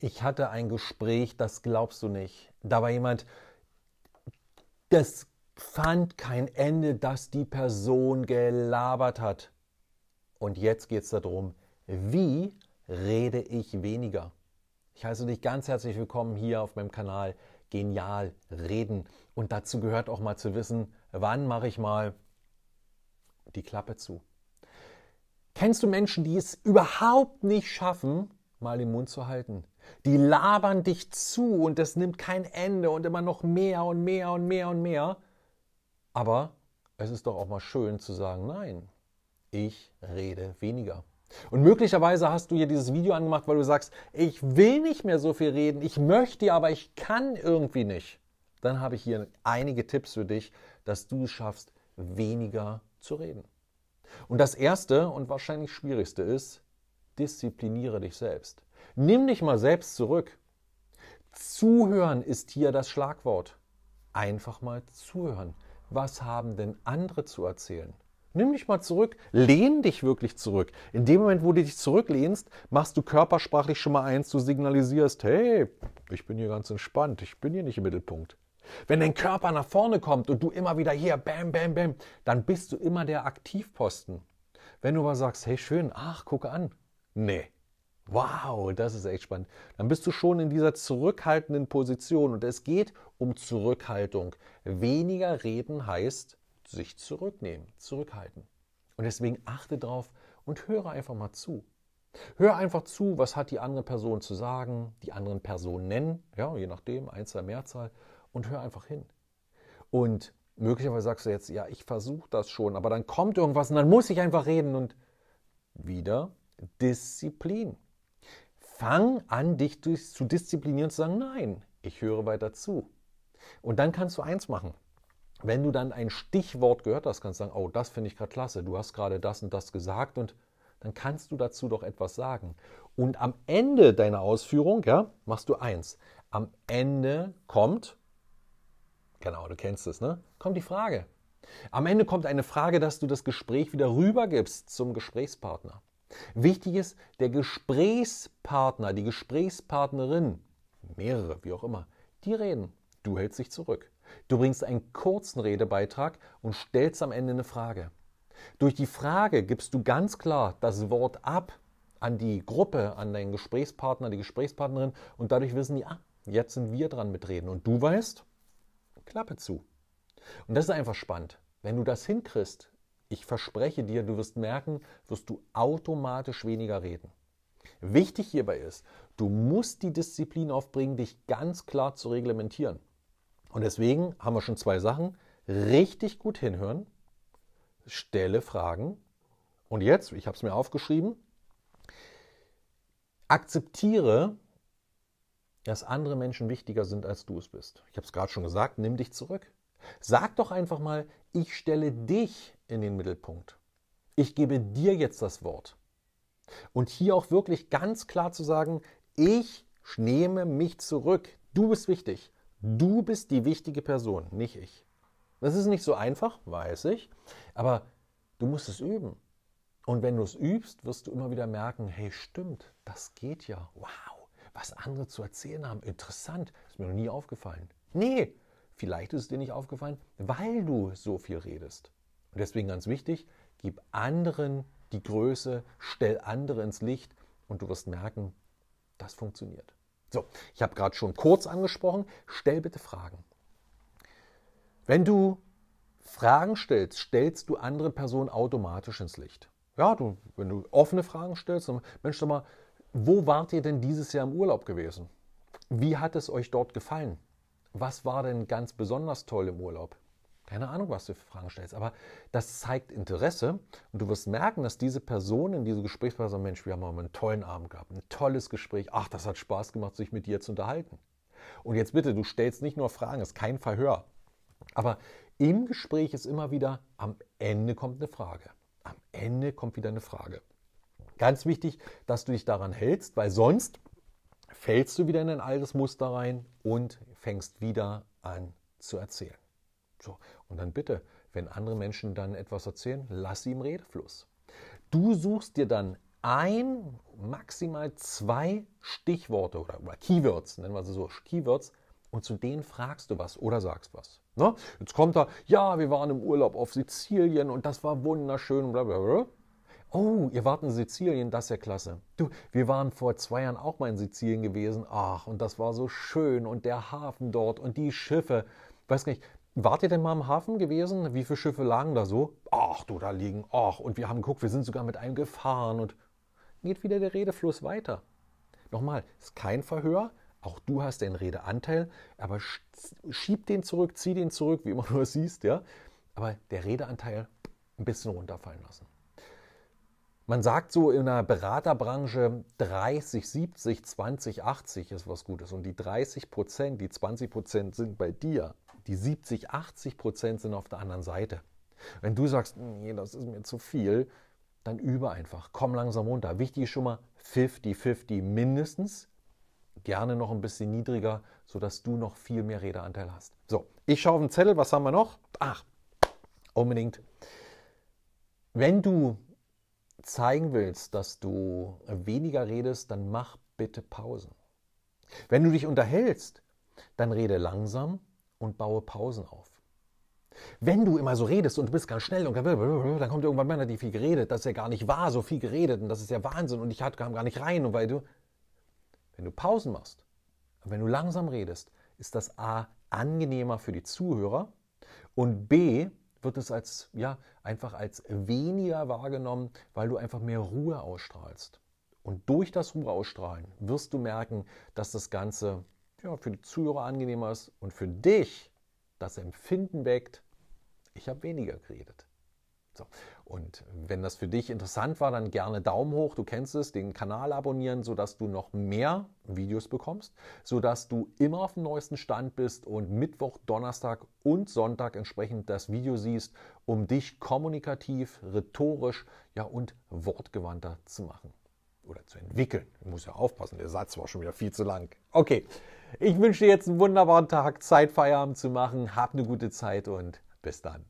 ich hatte ein Gespräch, das glaubst du nicht. Da war jemand, das fand kein Ende, dass die Person gelabert hat. Und jetzt geht es darum, wie rede ich weniger? Ich heiße dich ganz herzlich willkommen hier auf meinem Kanal Genial Reden. Und dazu gehört auch mal zu wissen, wann mache ich mal die Klappe zu. Kennst du Menschen, die es überhaupt nicht schaffen, mal den Mund zu halten? Die labern dich zu und das nimmt kein Ende und immer noch mehr und mehr und mehr und mehr. Aber es ist doch auch mal schön zu sagen, nein, ich rede weniger. Und möglicherweise hast du hier dieses Video angemacht, weil du sagst, ich will nicht mehr so viel reden, ich möchte, aber ich kann irgendwie nicht. Dann habe ich hier einige Tipps für dich, dass du es schaffst, weniger zu reden. Und das erste und wahrscheinlich schwierigste ist, diszipliniere dich selbst. Nimm dich mal selbst zurück. Zuhören ist hier das Schlagwort. Einfach mal zuhören. Was haben denn andere zu erzählen? Nimm dich mal zurück, lehn dich wirklich zurück. In dem Moment, wo du dich zurücklehnst, machst du körpersprachlich schon mal eins, du signalisierst, hey, ich bin hier ganz entspannt, ich bin hier nicht im Mittelpunkt. Wenn dein Körper nach vorne kommt und du immer wieder hier, bam, bam, bam, dann bist du immer der Aktivposten. Wenn du aber sagst, hey, schön, ach, guck an. Nee, Wow, das ist echt spannend. Dann bist du schon in dieser zurückhaltenden Position und es geht um Zurückhaltung. Weniger reden heißt sich zurücknehmen, zurückhalten. Und deswegen achte drauf und höre einfach mal zu. Hör einfach zu, was hat die andere Person zu sagen, die anderen Personen nennen, ja, je nachdem, Einzahl, Mehrzahl, und hör einfach hin. Und möglicherweise sagst du jetzt, ja, ich versuche das schon, aber dann kommt irgendwas und dann muss ich einfach reden und wieder Disziplin fang an, dich zu disziplinieren und zu sagen, nein, ich höre weiter zu. Und dann kannst du eins machen. Wenn du dann ein Stichwort gehört hast, kannst du sagen, oh, das finde ich gerade klasse, du hast gerade das und das gesagt und dann kannst du dazu doch etwas sagen. Und am Ende deiner Ausführung, ja, machst du eins. Am Ende kommt, genau, du kennst es, ne? Kommt die Frage. Am Ende kommt eine Frage, dass du das Gespräch wieder rübergibst zum Gesprächspartner. Wichtig ist, der Gesprächspartner, die Gesprächspartnerin, mehrere, wie auch immer, die reden. Du hältst dich zurück. Du bringst einen kurzen Redebeitrag und stellst am Ende eine Frage. Durch die Frage gibst du ganz klar das Wort ab an die Gruppe, an deinen Gesprächspartner, die Gesprächspartnerin und dadurch wissen die, ah, jetzt sind wir dran mitreden. Und du weißt, Klappe zu. Und das ist einfach spannend. Wenn du das hinkriegst, ich verspreche dir, du wirst merken, wirst du automatisch weniger reden. Wichtig hierbei ist, du musst die Disziplin aufbringen, dich ganz klar zu reglementieren. Und deswegen haben wir schon zwei Sachen. Richtig gut hinhören, stelle Fragen. Und jetzt, ich habe es mir aufgeschrieben, akzeptiere, dass andere Menschen wichtiger sind, als du es bist. Ich habe es gerade schon gesagt, nimm dich zurück. Sag doch einfach mal, ich stelle dich in den Mittelpunkt. Ich gebe dir jetzt das Wort. Und hier auch wirklich ganz klar zu sagen, ich nehme mich zurück. Du bist wichtig. Du bist die wichtige Person, nicht ich. Das ist nicht so einfach, weiß ich, aber du musst es üben. Und wenn du es übst, wirst du immer wieder merken, hey, stimmt, das geht ja. Wow, was andere zu erzählen haben, interessant, ist mir noch nie aufgefallen. Nee, vielleicht ist es dir nicht aufgefallen, weil du so viel redest. Und deswegen ganz wichtig, gib anderen die Größe, stell andere ins Licht und du wirst merken, das funktioniert. So, ich habe gerade schon kurz angesprochen, stell bitte Fragen. Wenn du Fragen stellst, stellst du andere Personen automatisch ins Licht. Ja, du, wenn du offene Fragen stellst, dann, Mensch, sag mal, wo wart ihr denn dieses Jahr im Urlaub gewesen? Wie hat es euch dort gefallen? Was war denn ganz besonders toll im Urlaub? Keine Ahnung, was du für Fragen stellst, aber das zeigt Interesse und du wirst merken, dass diese Person in diesem Gespräch Mensch, wir haben mal einen tollen Abend gehabt, ein tolles Gespräch, ach, das hat Spaß gemacht, sich mit dir zu unterhalten. Und jetzt bitte, du stellst nicht nur Fragen, es ist kein Verhör, aber im Gespräch ist immer wieder, am Ende kommt eine Frage. Am Ende kommt wieder eine Frage. Ganz wichtig, dass du dich daran hältst, weil sonst fällst du wieder in ein altes Muster rein und fängst wieder an zu erzählen. So, und dann bitte, wenn andere Menschen dann etwas erzählen, lass sie im Redefluss. Du suchst dir dann ein, maximal zwei Stichworte oder, oder Keywords, nennen wir sie so, Keywords, und zu denen fragst du was oder sagst was. Ne? Jetzt kommt da, ja, wir waren im Urlaub auf Sizilien und das war wunderschön, bla bla bla. Oh, ihr wart in Sizilien, das ist ja klasse. Du, wir waren vor zwei Jahren auch mal in Sizilien gewesen. Ach, und das war so schön und der Hafen dort und die Schiffe. Weiß nicht, Wart ihr denn mal im Hafen gewesen? Wie viele Schiffe lagen da so? Ach du, da liegen, ach, und wir haben geguckt, wir sind sogar mit einem gefahren und geht wieder der Redefluss weiter. Nochmal, ist kein Verhör, auch du hast den Redeanteil, aber schieb den zurück, zieh den zurück, wie immer du es siehst, ja. Aber der Redeanteil ein bisschen runterfallen lassen. Man sagt so in der Beraterbranche 30, 70, 20, 80 ist was Gutes. Und die 30 Prozent, die 20 Prozent sind bei dir. Die 70, 80 Prozent sind auf der anderen Seite. Wenn du sagst, nee, das ist mir zu viel, dann übe einfach. Komm langsam runter. Wichtig ist schon mal 50-50 mindestens. Gerne noch ein bisschen niedriger, sodass du noch viel mehr Redeanteil hast. So, ich schaue auf den Zettel. Was haben wir noch? Ach, unbedingt. Wenn du zeigen willst, dass du weniger redest, dann mach bitte Pausen. Wenn du dich unterhältst, dann rede langsam und baue Pausen auf. Wenn du immer so redest und du bist ganz schnell und dann kommt irgendwann Männer, die viel geredet, das ist ja gar nicht wahr, so viel geredet und das ist ja Wahnsinn und ich kam gar nicht rein und weil du, wenn du Pausen machst wenn du langsam redest, ist das A angenehmer für die Zuhörer und B wird es als ja einfach als weniger wahrgenommen, weil du einfach mehr Ruhe ausstrahlst. Und durch das Ruhe ausstrahlen wirst du merken, dass das Ganze ja, für die Zuhörer angenehmer ist und für dich das Empfinden weckt, ich habe weniger geredet. So. Und wenn das für dich interessant war, dann gerne Daumen hoch, du kennst es, den Kanal abonnieren, sodass du noch mehr Videos bekommst, sodass du immer auf dem neuesten Stand bist und Mittwoch, Donnerstag und Sonntag entsprechend das Video siehst, um dich kommunikativ, rhetorisch ja, und wortgewandter zu machen oder zu entwickeln. Ich muss ja aufpassen, der Satz war schon wieder viel zu lang. Okay, ich wünsche dir jetzt einen wunderbaren Tag, Zeit Feierabend zu machen. Hab eine gute Zeit und bis dann.